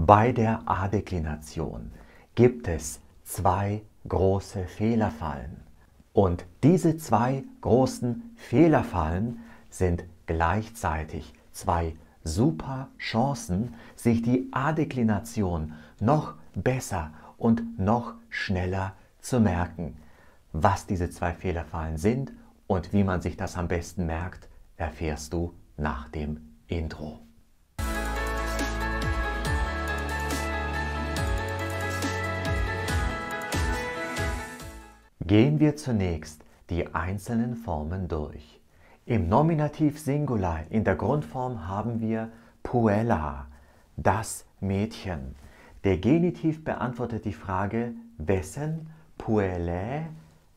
Bei der A-Deklination gibt es zwei große Fehlerfallen. Und diese zwei großen Fehlerfallen sind gleichzeitig zwei super Chancen, sich die A-Deklination noch besser und noch schneller zu merken. Was diese zwei Fehlerfallen sind und wie man sich das am besten merkt, erfährst du nach dem Intro. Gehen wir zunächst die einzelnen Formen durch. Im Nominativ Singular in der Grundform haben wir puella, das Mädchen. Der Genitiv beantwortet die Frage wessen puellae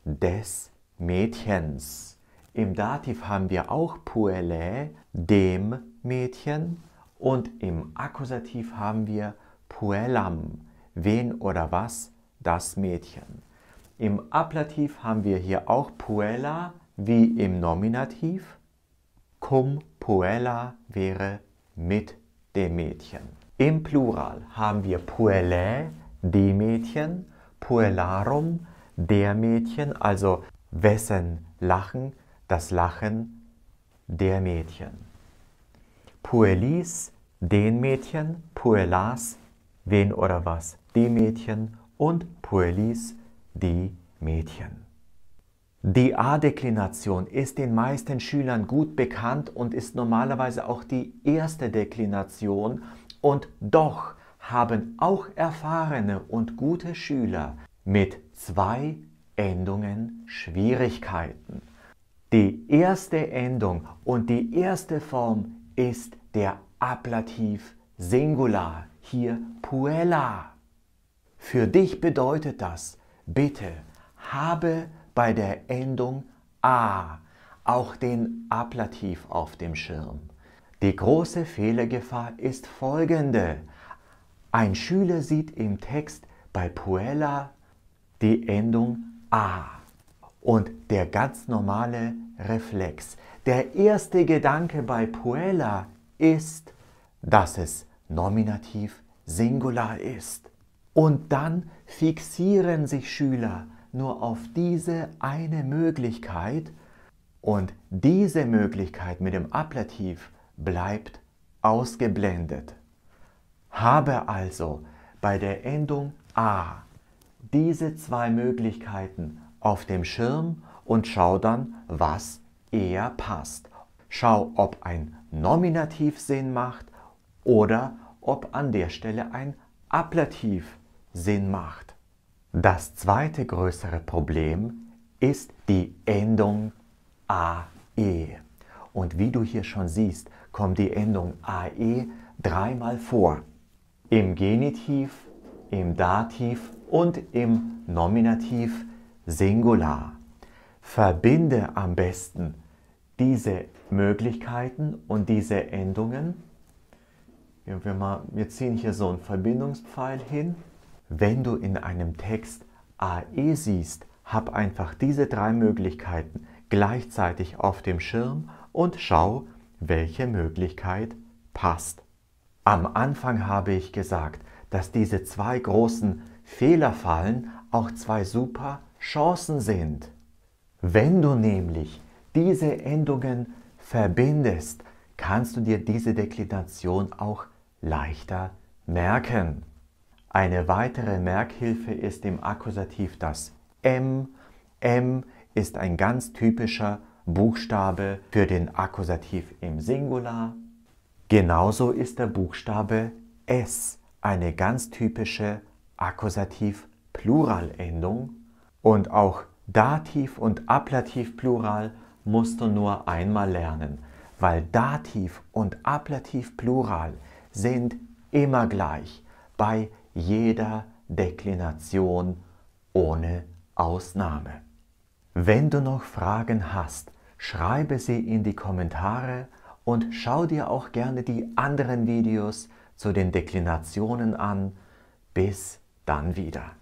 des Mädchens. Im Dativ haben wir auch puellae dem Mädchen und im Akkusativ haben wir puellam, wen oder was das Mädchen. Im Ablativ haben wir hier auch puella wie im Nominativ. Cum puella wäre mit dem Mädchen. Im Plural haben wir puellae, die Mädchen, puellarum, der Mädchen, also wessen Lachen, das Lachen der Mädchen. Puellis, den Mädchen, puellas, wen oder was, die Mädchen und puellis, die Mädchen. Die A-Deklination ist den meisten Schülern gut bekannt und ist normalerweise auch die erste Deklination und doch haben auch erfahrene und gute Schüler mit zwei Endungen Schwierigkeiten. Die erste Endung und die erste Form ist der Ablativ Singular, hier puella. Für dich bedeutet das Bitte habe bei der Endung a auch den Ablativ auf dem Schirm. Die große Fehlergefahr ist folgende. Ein Schüler sieht im Text bei Puella die Endung a und der ganz normale Reflex. Der erste Gedanke bei Puella ist, dass es nominativ singular ist. Und dann fixieren sich Schüler nur auf diese eine Möglichkeit und diese Möglichkeit mit dem Ablativ bleibt ausgeblendet. Habe also bei der Endung a diese zwei Möglichkeiten auf dem Schirm und schau dann, was eher passt. Schau, ob ein Nominativ Sinn macht oder ob an der Stelle ein Ablativ Sinn Sinn macht. Das zweite größere Problem ist die Endung AE. Und wie du hier schon siehst, kommt die Endung AE dreimal vor. Im Genitiv, im Dativ und im Nominativ Singular. Verbinde am besten diese Möglichkeiten und diese Endungen. Wir, ziehen hier so einen Verbindungspfeil hin wenn du in einem Text AE siehst, hab einfach diese drei Möglichkeiten gleichzeitig auf dem Schirm und schau, welche Möglichkeit passt. Am Anfang habe ich gesagt, dass diese zwei großen Fehlerfallen auch zwei super Chancen sind. Wenn du nämlich diese Endungen verbindest, kannst du dir diese Deklination auch leichter merken. Eine weitere Merkhilfe ist im Akkusativ das M. M ist ein ganz typischer Buchstabe für den Akkusativ im Singular. Genauso ist der Buchstabe S eine ganz typische Akkusativ-Pluralendung. Und auch Dativ und Ablativ-Plural musst du nur einmal lernen, weil Dativ und Ablativ-Plural sind immer gleich. Bei jeder Deklination ohne Ausnahme. Wenn du noch Fragen hast, schreibe sie in die Kommentare und schau dir auch gerne die anderen Videos zu den Deklinationen an. Bis dann wieder.